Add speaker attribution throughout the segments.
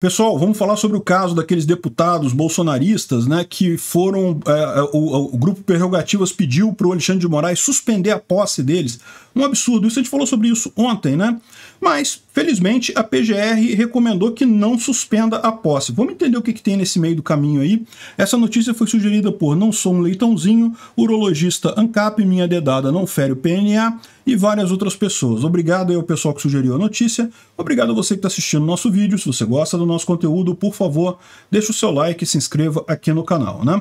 Speaker 1: Pessoal, vamos falar sobre o caso daqueles deputados bolsonaristas, né, que foram é, é o, o, grupo Prerrogativas pediu para o Alexandre de Moraes suspender a posse deles. Um absurdo. Isso a gente falou sobre isso ontem, né? Mas, felizmente, a PGR recomendou que não suspenda a posse. Vamos entender o que, que tem nesse meio do caminho aí. Essa notícia foi sugerida por Não Sou um Leitãozinho, urologista ANCAP, Minha Dedada Não Fere o PNA e várias outras pessoas. Obrigado aí ao pessoal que sugeriu a notícia. Obrigado a você que está assistindo nosso vídeo. Se você gosta do nosso conteúdo, por favor, deixe o seu like e se inscreva aqui no canal, né?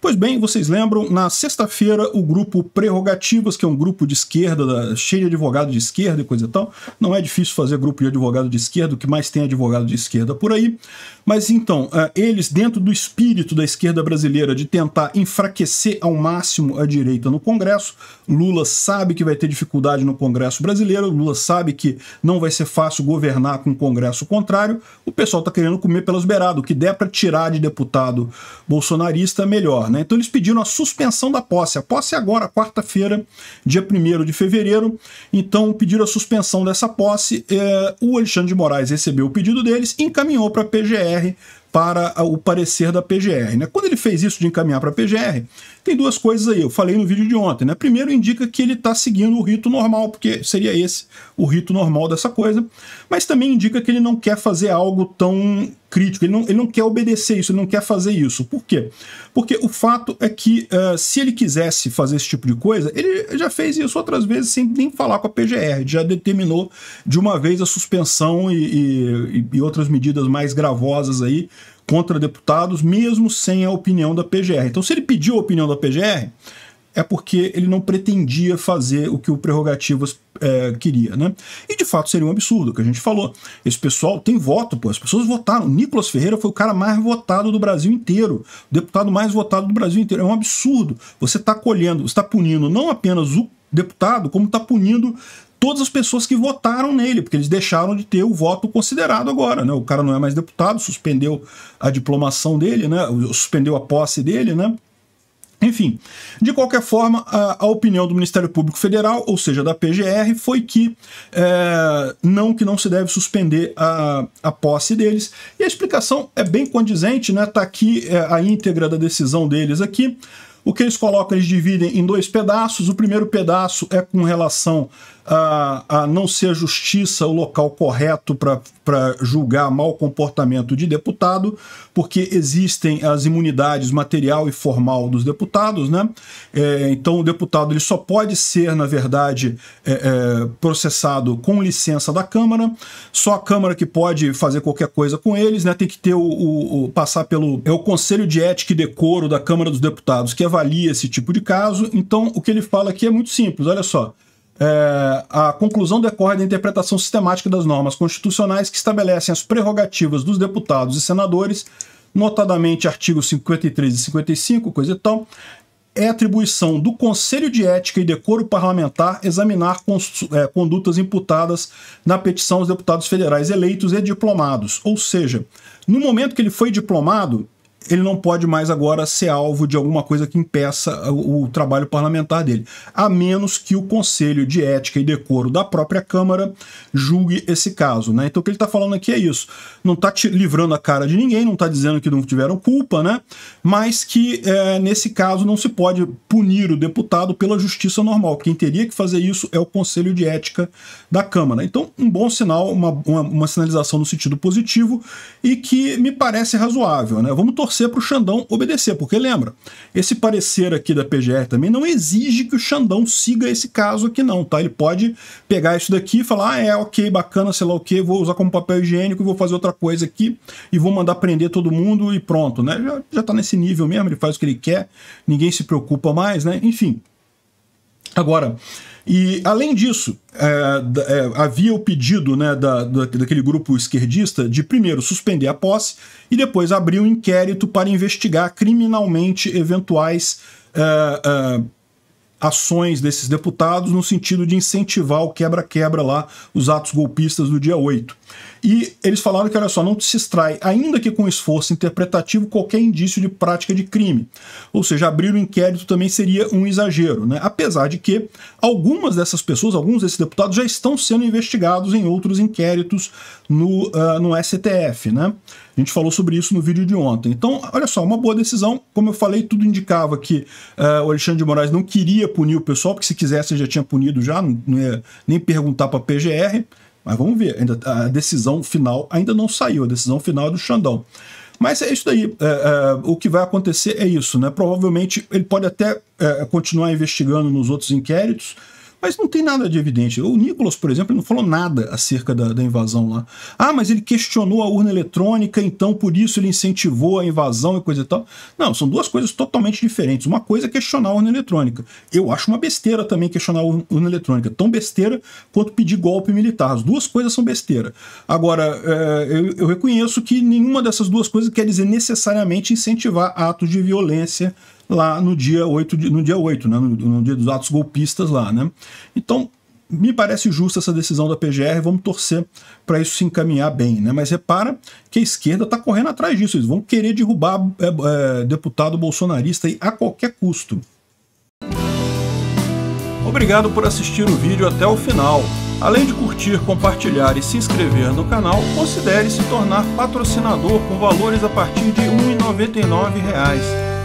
Speaker 1: Pois bem, vocês lembram, na sexta-feira, o grupo Prerrogativas, que é um grupo de esquerda, cheio de advogado de esquerda e coisa e tal. Não é difícil fazer grupo de advogado de esquerda, o que mais tem advogado de esquerda por aí. Mas então, eh, eles, dentro do espírito da esquerda brasileira de tentar enfraquecer ao máximo a direita no Congresso, Lula sabe que vai ter dificuldade no Congresso brasileiro, Lula sabe que não vai ser fácil governar com o Congresso contrário, o pessoal está querendo comer pelas beiradas. O que der para tirar de deputado bolsonarista, é melhor. Né? Então eles pediram a suspensão da posse. A posse é agora, quarta-feira, dia 1 de fevereiro. Então pediram a suspensão dessa posse. É, o Alexandre de Moraes recebeu o pedido deles e encaminhou para a ah, PGR para o parecer da PGR. Né? Quando ele fez isso de encaminhar para a PGR, tem duas coisas aí, eu falei no vídeo de ontem. Né? Primeiro, indica que ele está seguindo o rito normal, porque seria esse o rito normal dessa coisa, mas também indica que ele não quer fazer algo tão crítico, ele não, ele não quer obedecer isso, ele não quer fazer isso. Por quê? Porque o fato é que uh, se ele quisesse fazer esse tipo de coisa, ele já fez isso outras vezes sem nem falar com a PGR, já determinou de uma vez a suspensão e, e, e outras medidas mais gravosas aí contra deputados, mesmo sem a opinião da PGR. Então, se ele pediu a opinião da PGR, é porque ele não pretendia fazer o que o Prerrogativas é, queria, né? E de fato seria um absurdo, o que a gente falou. Esse pessoal tem voto, pô, as pessoas votaram. Nicolas Ferreira foi o cara mais votado do Brasil inteiro, o deputado mais votado do Brasil inteiro. É um absurdo. Você está colhendo, está punindo não apenas o deputado, como está punindo todas as pessoas que votaram nele, porque eles deixaram de ter o voto considerado agora, né? O cara não é mais deputado, suspendeu a diplomação dele, né? Suspendeu a posse dele, né? Enfim, de qualquer forma, a, a, opinião do Ministério Público Federal, ou seja, da PGR, foi que é, não que não se deve suspender a, a posse deles. E a explicação é bem condizente, né? Está aqui é, a íntegra da decisão deles aqui. O que eles colocam, eles dividem em dois pedaços. O primeiro pedaço é com relação a, a não ser a justiça o local correto para julgar mau comportamento de deputado, porque existem as imunidades material e formal dos deputados, né? É, então o deputado ele só pode ser, na verdade, é, é, processado com licença da Câmara, só a Câmara que pode fazer qualquer coisa com eles, né? Tem que ter o, o, o passar pelo é o Conselho de Ética e Decoro da Câmara dos Deputados, que é avalia esse tipo de caso. Então, o que ele fala aqui é muito simples, olha só. É, a conclusão decorre da interpretação sistemática das normas constitucionais que estabelecem as prerrogativas dos deputados e senadores, notadamente artigos 53 e 55, coisa e tal, é atribuição do Conselho de Ética e Decoro Parlamentar examinar é, condutas imputadas na petição aos deputados federais eleitos e diplomados. Ou seja, no momento que ele foi diplomado, ele não pode mais agora ser alvo de alguma coisa que impeça o, o, trabalho parlamentar dele, a menos que o Conselho de Ética e Decoro da própria Câmara julgue esse caso. Né? Então o que ele está falando aqui é isso. Não está livrando a cara de ninguém, não está dizendo que não tiveram culpa, né? mas que é, nesse caso não se pode punir o deputado pela justiça normal. Quem teria que fazer isso é o Conselho de Ética da Câmara. Então, um bom sinal, uma, uma, uma sinalização no sentido positivo e que me parece razoável. Né? Vamos torcer torcer para o Xandão obedecer, porque lembra, esse parecer aqui da PGR também não exige que o Xandão siga esse caso aqui não, tá? Ele pode pegar isso daqui e falar, ah, é ok, bacana, sei lá o que, vou usar como papel higiênico e vou fazer outra coisa aqui e vou mandar prender todo mundo e pronto, né? Já, já tá nesse nível mesmo, ele faz o que ele quer, ninguém se preocupa mais, né? Enfim. Agora, e, além disso, é, é, havia o pedido né, da, da, daquele grupo esquerdista de primeiro suspender a posse e depois abrir um inquérito para investigar criminalmente eventuais. É, é ações desses deputados no sentido de incentivar o quebra-quebra lá, os atos golpistas do dia 8. E eles falaram que, olha só, não se extrai, ainda que com esforço interpretativo, qualquer indício de prática de crime. Ou seja, abrir o um inquérito também seria um exagero, né? Apesar de que algumas dessas pessoas, alguns desses deputados já estão sendo investigados em outros inquéritos no, uh, no STF, né? A gente falou sobre isso no vídeo de ontem. Então, olha só, uma boa decisão. Como eu falei, tudo indicava que uh, o Alexandre de Moraes não queria punir o pessoal, porque se quisesse já tinha punido já, não ia nem perguntar para a PGR. Mas vamos ver, ainda, tá, a decisão final ainda não saiu, a decisão final é do Xandão. Mas é isso daí. É, é, o que vai acontecer é isso, né? Provavelmente ele pode até é, continuar investigando nos outros inquéritos, mas não tem nada de evidente. O Nicolas, por exemplo, não falou nada acerca da, da, invasão lá. Ah, mas ele questionou a urna eletrônica, então por isso ele incentivou a invasão e coisa e tal. Não, são duas coisas totalmente diferentes. Uma coisa é questionar a urna eletrônica. Eu acho uma besteira também questionar a urna eletrônica. Tão besteira quanto pedir golpe militar. As duas coisas são besteira. Agora, é, eu, eu reconheço que nenhuma dessas duas coisas quer dizer necessariamente incentivar atos de violência lá no dia 8, no dia 8 né, no, no dia dos atos golpistas lá. Né? Então, me parece justa essa decisão da PGR, vamos torcer para isso se encaminhar bem, né? Mas repara que a esquerda está correndo atrás disso, eles vão querer derrubar é, é, deputado bolsonarista a qualquer custo. Obrigado por assistir o vídeo até o final. Além de curtir, compartilhar e se inscrever no canal, considere se tornar patrocinador com valores a partir de R$ 1,99